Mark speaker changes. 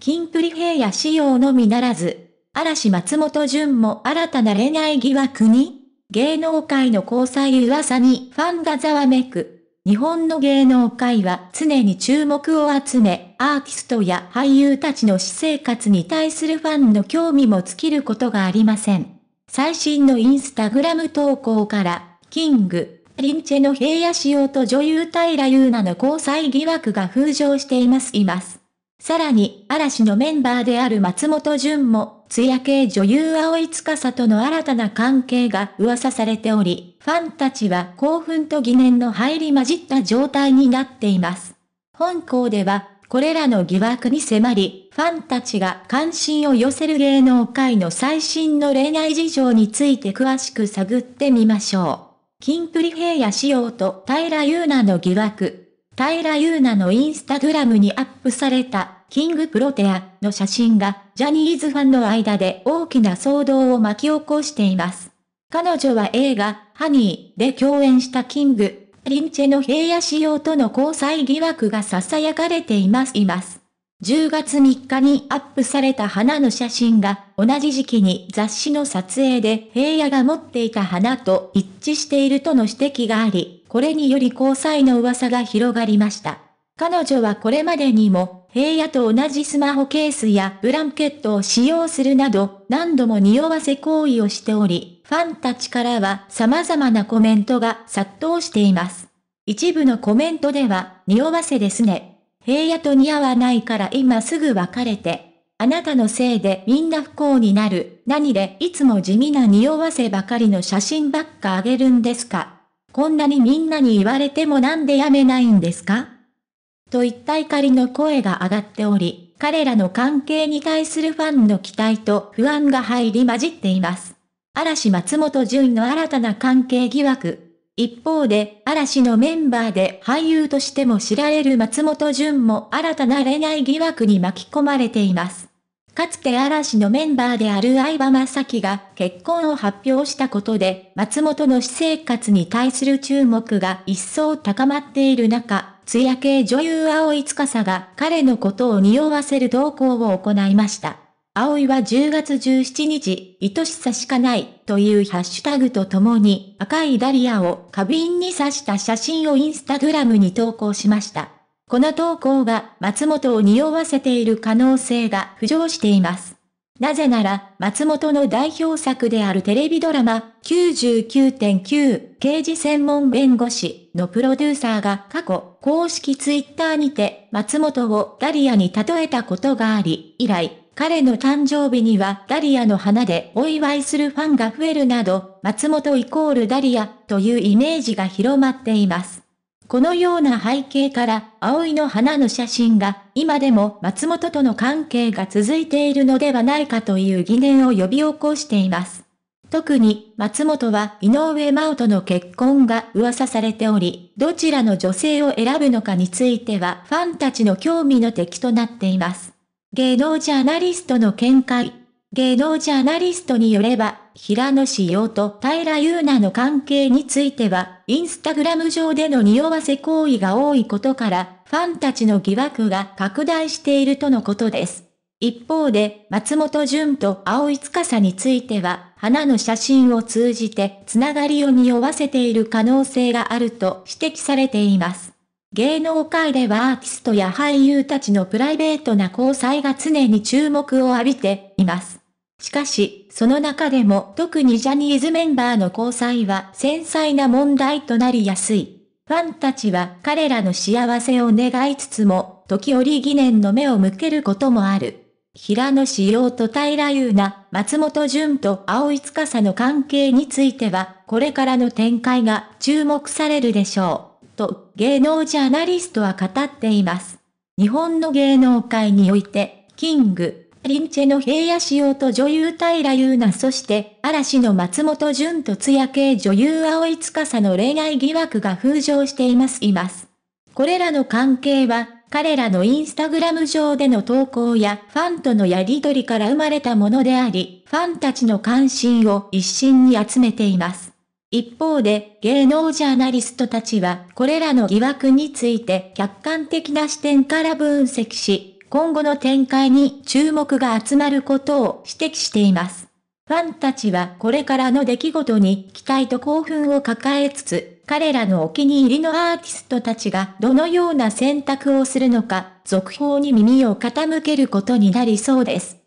Speaker 1: キンプリ平野仕様のみならず、嵐松本潤も新たな恋愛疑惑に、芸能界の交際噂にファンがざわめく。日本の芸能界は常に注目を集め、アーティストや俳優たちの私生活に対するファンの興味も尽きることがありません。最新のインスタグラム投稿から、キング、リンチェの平野仕様と女優平優奈の交際疑惑が浮上していますいます。さらに、嵐のメンバーである松本潤も、ツヤ系女優葵司との新たな関係が噂されており、ファンたちは興奮と疑念の入り混じった状態になっています。本校では、これらの疑惑に迫り、ファンたちが関心を寄せる芸能界の最新の恋愛事情について詳しく探ってみましょう。キンプリヘイヤ仕様と平優奈の疑惑。平優奈のインスタグラムにアップされた、キングプロテアの写真が、ジャニーズファンの間で大きな騒動を巻き起こしています。彼女は映画、ハニーで共演したキング、リンチェの平野仕様との交際疑惑が囁かれています。います。10月3日にアップされた花の写真が、同じ時期に雑誌の撮影で平野が持っていた花と一致しているとの指摘があり、これにより交際の噂が広がりました。彼女はこれまでにも、平野と同じスマホケースやブランケットを使用するなど、何度も匂わせ行為をしており、ファンたちからは様々なコメントが殺到しています。一部のコメントでは、匂わせですね。平野と似合わないから今すぐ別れて。あなたのせいでみんな不幸になる。何でいつも地味な匂わせばかりの写真ばっかあげるんですかこんなにみんなに言われてもなんでやめないんですかといった怒りの声が上がっており、彼らの関係に対するファンの期待と不安が入り混じっています。嵐松本潤の新たな関係疑惑。一方で、嵐のメンバーで俳優としても知られる松本潤も新たな恋愛疑惑に巻き込まれています。かつて嵐のメンバーである相葉雅紀が結婚を発表したことで、松本の私生活に対する注目が一層高まっている中、艶系女優葵司が彼のことを匂わせる投稿を行いました。葵は10月17日、愛しさしかないというハッシュタグとともに赤いダリアを花瓶に刺した写真をインスタグラムに投稿しました。この投稿は松本を匂わせている可能性が浮上しています。なぜなら、松本の代表作であるテレビドラマ、99.9刑事専門弁護士のプロデューサーが過去、公式ツイッターにて、松本をダリアに例えたことがあり、以来、彼の誕生日にはダリアの花でお祝いするファンが増えるなど、松本イコールダリアというイメージが広まっています。このような背景から、葵の花の写真が、今でも松本との関係が続いているのではないかという疑念を呼び起こしています。特に、松本は井上真央との結婚が噂されており、どちらの女性を選ぶのかについてはファンたちの興味の敵となっています。芸能ジャーナリストの見解。芸能ジャーナリストによれば、平野紫耀と平優奈の関係については、インスタグラム上での匂わせ行為が多いことから、ファンたちの疑惑が拡大しているとのことです。一方で、松本潤と青井司については、花の写真を通じて、つながりを匂わせている可能性があると指摘されています。芸能界ではアーティストや俳優たちのプライベートな交際が常に注目を浴びています。しかし、その中でも特にジャニーズメンバーの交際は繊細な問題となりやすい。ファンたちは彼らの幸せを願いつつも、時折疑念の目を向けることもある。平野志陽と平優奈、松本潤と青司の関係については、これからの展開が注目されるでしょう。と、芸能ジャーナリストは語っています。日本の芸能界において、キング、リンチェの平野仕様と女優平優奈そして嵐の松本潤と艶系女優葵司の恋愛疑惑が浮上していますいます。これらの関係は彼らのインスタグラム上での投稿やファンとのやりとりから生まれたものであり、ファンたちの関心を一身に集めています。一方で、芸能ジャーナリストたちは、これらの疑惑について客観的な視点から分析し、今後の展開に注目が集まることを指摘しています。ファンたちはこれからの出来事に期待と興奮を抱えつつ、彼らのお気に入りのアーティストたちがどのような選択をするのか、続報に耳を傾けることになりそうです。